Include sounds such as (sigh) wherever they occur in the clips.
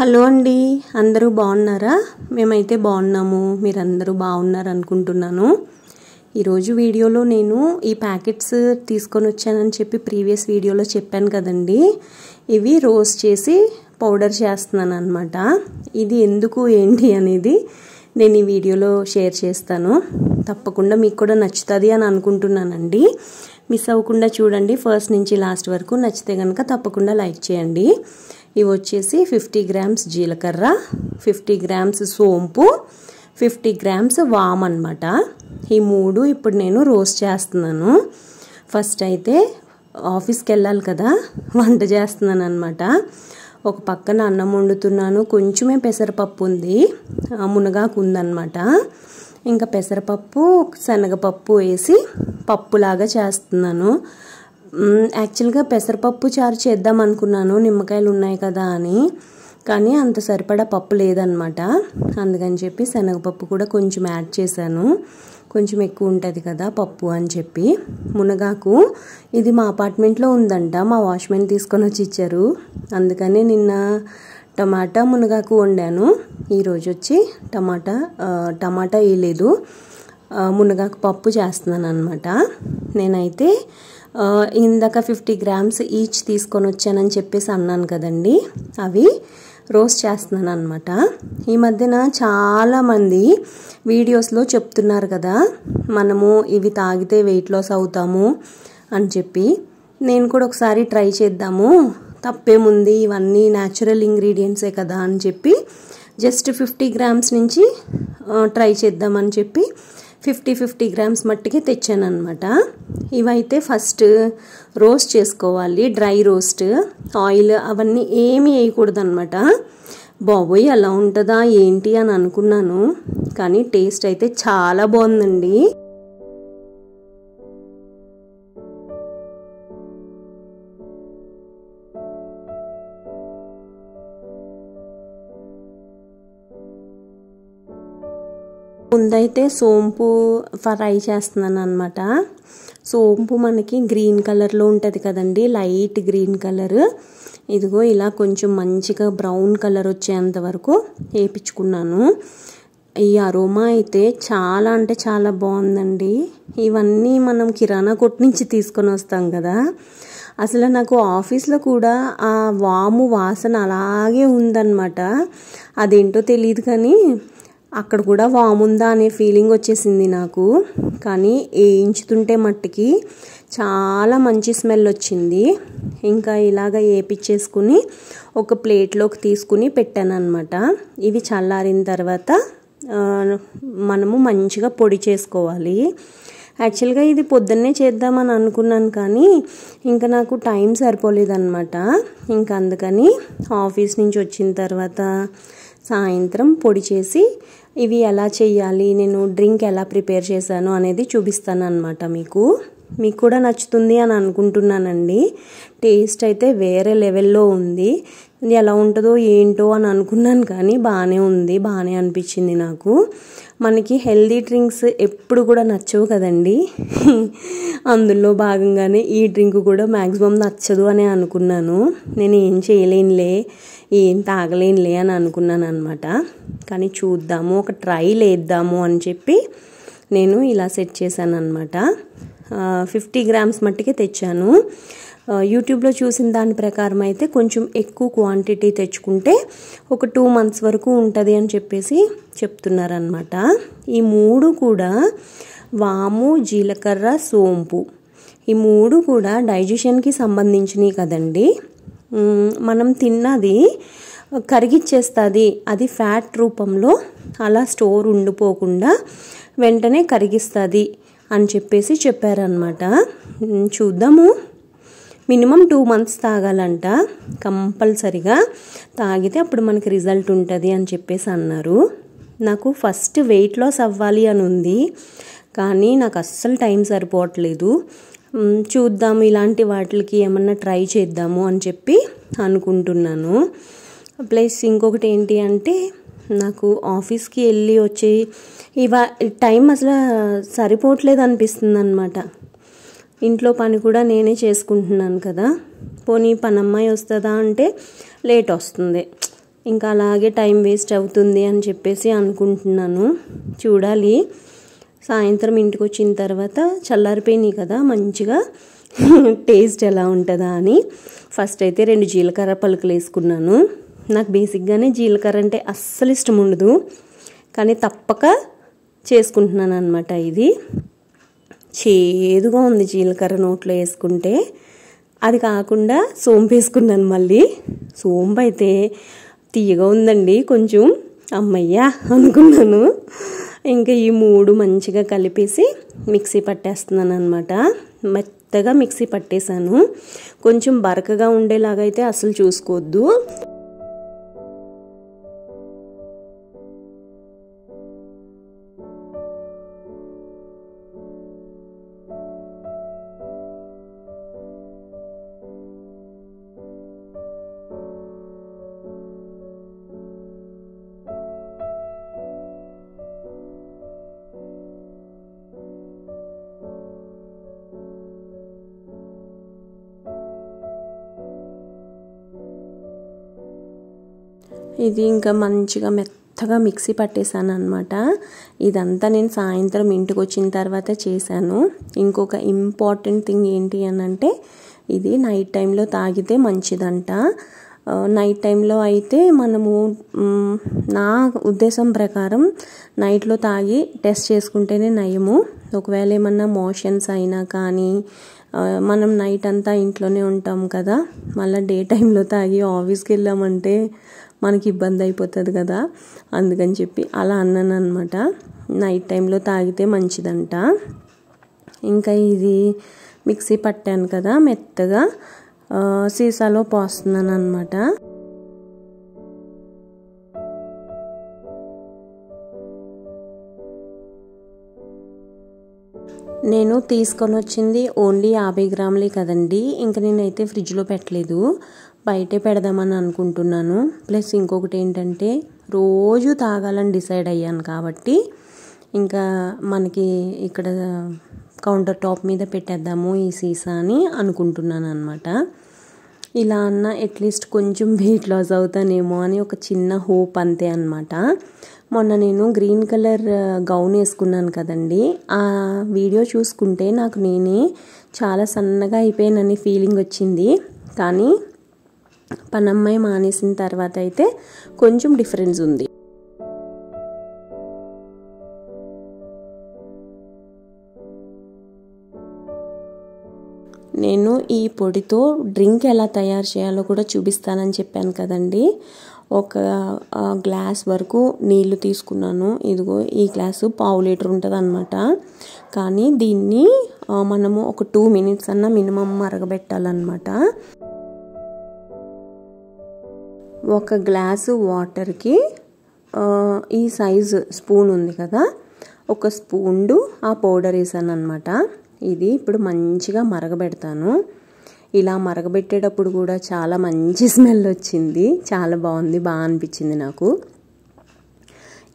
hello అండి అందరూ బాగున్నారా మేమైతే బాగున్నాము మీరందరూ బాగున్నారు అనుకుంటున్నాను ఈరోజు వీడియోలో నేను ఈ ప్యాకెట్స్ తీసుకొని వచ్చానని చెప్పి ప్రీవియస్ వీడియోలో చెప్పాను కదండి ఇవి రోస్ట్ చేసి పౌడర్ చేస్తున్నాను అనమాట ఇది ఎందుకు ఏంటి అనేది నేను ఈ వీడియోలో షేర్ చేస్తాను తప్పకుండా మీకు కూడా నచ్చుతుంది అని అనుకుంటున్నానండి మిస్ అవ్వకుండా చూడండి ఫస్ట్ నుంచి లాస్ట్ వరకు నచ్చితే కనుక తప్పకుండా లైక్ చేయండి ఇవి వచ్చేసి ఫిఫ్టీ గ్రామ్స్ జీలకర్ర ఫిఫ్టీ గ్రామ్స్ సోంపు ఫిఫ్టీ గ్రామ్స్ వామ్ అనమాట ఈ మూడు ఇప్పుడు నేను రోస్ట్ చేస్తున్నాను ఫస్ట్ అయితే ఆఫీస్కి వెళ్ళాలి కదా వంట చేస్తున్నాను అనమాట ఒక పక్కన అన్నం వండుతున్నాను కొంచెమే పెసరపప్పు ఉంది మునగాకు ఉందన్నమాట ఇంకా పెసరపప్పు శనగపప్పు వేసి పప్పులాగా చేస్తున్నాను యాక్చువల్గా పెసరపప్పు చారు చేద్దాం అనుకున్నాను నిమ్మకాయలు ఉన్నాయి కదా అని కానీ అంత సరిపడా పప్పు లేదనమాట అందుకని చెప్పి శనగపప్పు కూడా కొంచెం యాడ్ చేశాను కొంచెం ఎక్కువ ఉంటుంది కదా పప్పు అని చెప్పి మునగాకు ఇది మా అపార్ట్మెంట్లో ఉందంట మా వాష్మెన్ తీసుకొని వచ్చి ఇచ్చారు అందుకని నిన్న టమాటా మునగాకు వండాను ఈరోజు వచ్చి టమాటా టమాటా వేయలేదు మునగాకు పప్పు చేస్తున్నాను అనమాట నేనైతే ఇందాక ఫిఫ్టీ గ్రామ్స్ ఈచ్ తీసుకొని వచ్చానని చెప్పేసి అన్నాను కదండి అవి రోస్ట్ చేస్తున్నాను అనమాట ఈ మధ్యన చాలామంది వీడియోస్లో చెప్తున్నారు కదా మనము ఇవి తాగితే వెయిట్ లాస్ అవుతాము అని చెప్పి నేను కూడా ఒకసారి ట్రై చేద్దాము తప్పేముంది ఇవన్నీ న్యాచురల్ ఇంగ్రీడియంట్సే కదా అని చెప్పి జస్ట్ ఫిఫ్టీ గ్రామ్స్ నుంచి ట్రై చేద్దామని చెప్పి ఫిఫ్టీ ఫిఫ్టీ గ్రామ్స్ మట్టుకి తెచ్చానమాట ఇవైతే ఫస్ట్ రోస్ట్ చేసుకోవాలి డ్రై రోస్ట్ ఆయిల్ అవన్నీ ఏమీ వేయకూడదు అనమాట బాబోయ్ అలా ఉంటుందా ఏంటి అని అనుకున్నాను కానీ టేస్ట్ అయితే చాలా బాగుందండి ముందైతే సోంపు ఫ్రై చేస్తున్నాను అనమాట సోంపు మనకి గ్రీన్ కలర్లో ఉంటుంది కదండి లైట్ గ్రీన్ కలర్ ఇదిగో ఇలా కొంచెం మంచిగా బ్రౌన్ కలర్ వచ్చేంత వరకు వేయించుకున్నాను ఈ అరోమా అయితే చాలా అంటే చాలా బాగుందండి ఇవన్నీ మనం కిరాణా కొట్టు నుంచి తీసుకొని వస్తాం కదా అసలు నాకు ఆఫీస్లో కూడా ఆ వాము వాసన అలాగే ఉందన్నమాట అదేంటో తెలియదు కానీ అక్కడ కూడా వాముందా అనే ఫీలింగ్ వచ్చేసింది నాకు కానీ వేయించుతుంటే మట్టుకి చాలా మంచి స్మెల్ వచ్చింది ఇంకా ఇలాగ వేపించేసుకుని ఒక ప్లేట్లోకి తీసుకుని పెట్టాను అనమాట ఇవి చల్లారిన తర్వాత మనము మంచిగా పొడి చేసుకోవాలి యాక్చువల్గా ఇది పొద్దున్నే చేద్దామని అనుకున్నాను కానీ ఇంకా నాకు టైం సరిపోలేదు అనమాట ఇంకా అందుకని ఆఫీస్ నుంచి వచ్చిన తర్వాత సాయంత్రం పొడి చేసి ఇవి ఎలా చేయాలి నేను డ్రింక్ ఎలా ప్రిపేర్ చేశాను అనేది చూపిస్తాను అనమాట మీకు మీకు కూడా నచ్చుతుంది అని అనుకుంటున్నానండి టేస్ట్ అయితే వేరే లెవెల్లో ఉంది ఇది ఎలా ఉంటుందో ఏంటో అని అనుకున్నాను కానీ బాగానే ఉంది బాగానే అనిపించింది నాకు మనకి హెల్దీ డ్రింక్స్ ఎప్పుడు కూడా నచ్చవు కదండి (laughs) అందులో భాగంగానే ఈ డ్రింక్ కూడా మ్యాక్సిమం నచ్చదు అని అనుకున్నాను నేను ఏం చేయలేనులే ఏం తాగలేనులే అని అనుకున్నాను అనమాట కానీ చూద్దాము ఒక ట్రైల్ వేద్దాము అని చెప్పి నేను ఇలా సెట్ చేశాను అనమాట ఫిఫ్టీ గ్రామ్స్ మట్టికే తెచ్చాను యూట్యూబ్లో చూసిన దాని ప్రకారం అయితే కొంచెం ఎక్కువ క్వాంటిటీ తెచ్చుకుంటే ఒక టూ మంత్స్ వరకు ఉంటుంది అని చెప్పేసి చెప్తున్నారనమాట ఈ మూడు కూడా వాము జీలకర్ర సోంపు ఈ మూడు కూడా డైజెషన్కి సంబంధించినవి కదండి మనం తిన్నది కరిగిచ్చేస్తుంది అది ఫ్యాట్ రూపంలో అలా స్టోర్ ఉండిపోకుండా వెంటనే కరిగిస్తుంది అని చెప్పేసి చెప్పారనమాట చూద్దాము మినిమం టూ మంత్స్ తాగాలంట కంపల్సరిగా తాగితే అప్పుడు మనకి రిజల్ట్ ఉంటుంది అని చెప్పేసి అన్నారు నాకు ఫస్ట్ వెయిట్ లాస్ అవ్వాలి అని ఉంది కానీ నాకు అస్సలు టైం సరిపోవట్లేదు చూద్దాము ఇలాంటి వాటికి ఏమన్నా ట్రై చేద్దాము అని చెప్పి అనుకుంటున్నాను ప్లస్ ఇంకొకటి ఏంటి అంటే నాకు ఆఫీస్కి వెళ్ళి వచ్చి ఇవా టైం అసలు సరిపోవట్లేదు అనిపిస్తుంది అనమాట ఇంట్లో పని కూడా నేనే చేసుకుంటున్నాను కదా పోనీ పని అమ్మాయి వస్తుందా అంటే లేట్ వస్తుంది ఇంకా అలాగే టైం వేస్ట్ అవుతుంది అని చెప్పేసి అనుకుంటున్నాను చూడాలి సాయంత్రం ఇంటికి వచ్చిన తర్వాత చల్లారిపోయినాయి కదా మంచిగా (laughs) టేస్ట్ ఎలా ఉంటుందా అని ఫస్ట్ అయితే రెండు జీలకర్ర పలుకులు వేసుకున్నాను నాకు బేసిక్గానే జీలకర్ర అంటే అస్సలు ఇష్టం ఉండదు కానీ తప్పక చేసుకుంటున్నాను అనమాట ఇది చేదుగా ఉంది జీలకర్ర నోట్లో వేసుకుంటే అది కాకుండా సోంపు వేసుకున్నాను మళ్ళీ సోంపు అయితే తీయగా ఉందండి కొంచెం అమ్మయ్యా అనుకున్నాను ఇంకా ఈ మూడు మంచిగా కలిపేసి మిక్సీ పట్టేస్తున్నాను అనమాట మెత్తగా మిక్సీ పట్టేశాను కొంచెం బరకగా ఉండేలాగా అయితే అసలు చూసుకోవద్దు ఇది ఇంకా మంచిగా మెత్తగా మిక్సీ పట్టేశాను అనమాట ఇదంతా నేను సాయంత్రం ఇంటికి వచ్చిన తర్వాత చేశాను ఇంకొక ఇంపార్టెంట్ థింగ్ ఏంటి అని అంటే ఇది నైట్ టైంలో తాగితే మంచిదంట నైట్ టైంలో అయితే మనము నా ఉద్దేశం ప్రకారం నైట్లో తాగి టెస్ట్ చేసుకుంటేనే నయము ఒకవేళ ఏమన్నా మోషన్స్ అయినా కానీ మనం నైట్ అంతా ఇంట్లోనే ఉంటాం కదా మళ్ళీ డే టైంలో తాగి ఆఫీస్కి వెళ్ళామంటే మనకి ఇబ్బంది అయిపోతుంది కదా అందుకని చెప్పి అలా అన్నాను అనమాట నైట్ టైంలో తాగితే మంచిదంట ఇంకా ఇది మిక్సీ పట్టాను కదా మెత్తగా సీసాలో పోస్తున్నాను అనమాట నేను తీసుకొని వచ్చింది ఓన్లీ యాభై గ్రాములే కదండి ఇంకా నేనైతే ఫ్రిడ్జ్లో పెట్టలేదు బయటే పెడదామని అనుకుంటున్నాను ప్లస్ ఇంకొకటి ఏంటంటే రోజు తాగాలని డిసైడ్ అయ్యాను కాబట్టి ఇంకా మనకి ఇక్కడ కౌంటర్ టాప్ మీద పెట్టేద్దాము ఈ సీసా అని అనుకుంటున్నాను అనమాట ఇలా అన్న అట్లీస్ట్ కొంచెం వెయిట్ లాస్ అవుతానేమో అని ఒక చిన్న హోప్ అంతే అనమాట మొన్న నేను గ్రీన్ కలర్ గౌన్ వేసుకున్నాను కదండి ఆ వీడియో చూసుకుంటే నాకు నేనే చాలా సన్నగా అయిపోయానని ఫీలింగ్ వచ్చింది కానీ పనమ్మాయి మానేసిన తర్వాత అయితే కొంచెం డిఫరెన్స్ ఉంది నేను ఈ పొడితో డ్రింక్ ఎలా తయారు చేయాలో కూడా చూపిస్తానని చెప్పాను కదండి ఒక గ్లాస్ వరకు నీళ్లు తీసుకున్నాను ఇదిగో ఈ గ్లాసు పావు లీటర్ ఉంటుంది అనమాట కానీ దీన్ని మనము ఒక టూ మినిట్స్ అన్న మినిమం మరగబెట్టాలన్నమాట ఒక గ్లాసు వాటర్కి ఈ సైజు స్పూన్ ఉంది కదా ఒక స్పూన్డు ఆ పౌడర్ వేసాను అనమాట ఇది ఇప్పుడు మంచిగా మరగబెడతాను ఇలా మరగబెట్టేటప్పుడు కూడా చాలా మంచి (laughs) స్మెల్ వచ్చింది చాలా బాగుంది బాగా అనిపించింది నాకు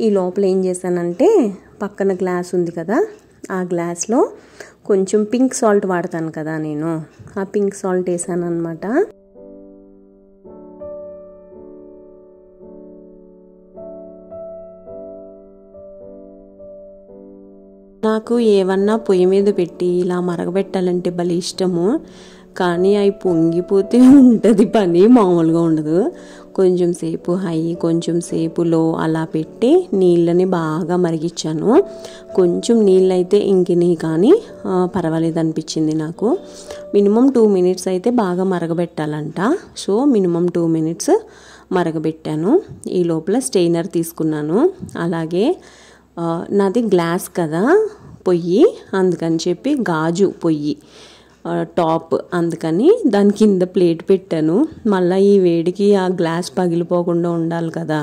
ఈ లోపల ఏం చేశానంటే పక్కన గ్లాస్ ఉంది కదా ఆ గ్లాస్లో కొంచెం పింక్ సాల్ట్ వాడతాను కదా నేను ఆ పింక్ సాల్ట్ వేసాను అనమాట నాకు ఏమన్నా పొయ్యి మీద పెట్టి ఇలా మరగబెట్టాలంటే భలే ఇష్టము కానీ అవి పొంగిపోతే ఉంటుంది పని మామూలుగా ఉండదు కొంచెం సేపు హై కొంచెం సేపులో అలా పెట్టి నీళ్ళని బాగా మరిగించాను కొంచెం నీళ్ళు అయితే ఇంకినాయి కానీ పర్వాలేదు అనిపించింది నాకు మినిమం టూ మినిట్స్ అయితే బాగా మరగబెట్టాలంట సో మినిమం టూ మినిట్స్ మరగబెట్టాను ఈ లోపల స్టెయినర్ తీసుకున్నాను అలాగే నాది గ్లాస్ కదా పొయ్యి అందుకని చెప్పి గాజు పొయ్యి టాప్ అందుకని దాని కింద ప్లేట్ పెట్టాను మళ్ళీ ఈ వేడికి ఆ గ్లాస్ పగిలిపోకుండా ఉండాలి కదా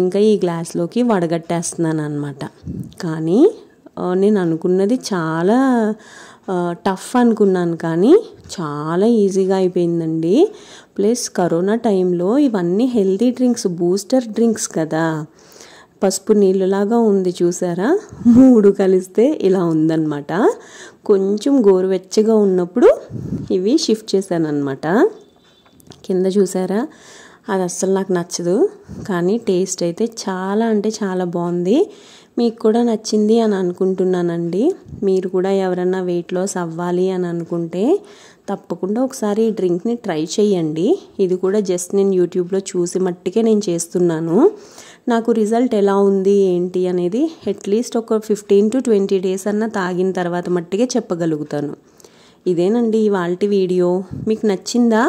ఇంకా ఈ గ్లాస్లోకి వడగట్టేస్తున్నాను అనమాట కానీ నేను అనుకున్నది చాలా టఫ్ అనుకున్నాను కానీ చాలా ఈజీగా అయిపోయిందండి ప్లస్ కరోనా టైంలో ఇవన్నీ హెల్తీ డ్రింక్స్ బూస్టర్ డ్రింక్స్ కదా పసుపు నీళ్ళులాగా ఉంది చూసారా మూడు కలిస్తే ఇలా ఉందన్నమాట కొంచెం గోరువెచ్చగా ఉన్నప్పుడు ఇవి షిఫ్ట్ చేశానమాట కింద చూసారా అది అస్సలు నాకు నచ్చదు కానీ టేస్ట్ అయితే చాలా అంటే చాలా బాగుంది మీకు కూడా నచ్చింది అని అనుకుంటున్నానండి మీరు కూడా ఎవరన్నా వెయిట్ లాస్ అవ్వాలి అని అనుకుంటే తప్పకుండా ఒకసారి ఈ డ్రింక్ని ట్రై చేయండి ఇది కూడా జస్ట్ నేను యూట్యూబ్లో చూసి మట్టుకే నేను చేస్తున్నాను నాకు రిజల్ట్ ఎలా ఉంది ఏంటి అనేది అట్లీస్ట్ ఒక ఫిఫ్టీన్ టు ట్వంటీ డేస్ అన్న తాగిన తర్వాత మట్టిగా చెప్పగలుగుతాను ఇదేనండి ఇవాళ వీడియో మీకు నచ్చిందా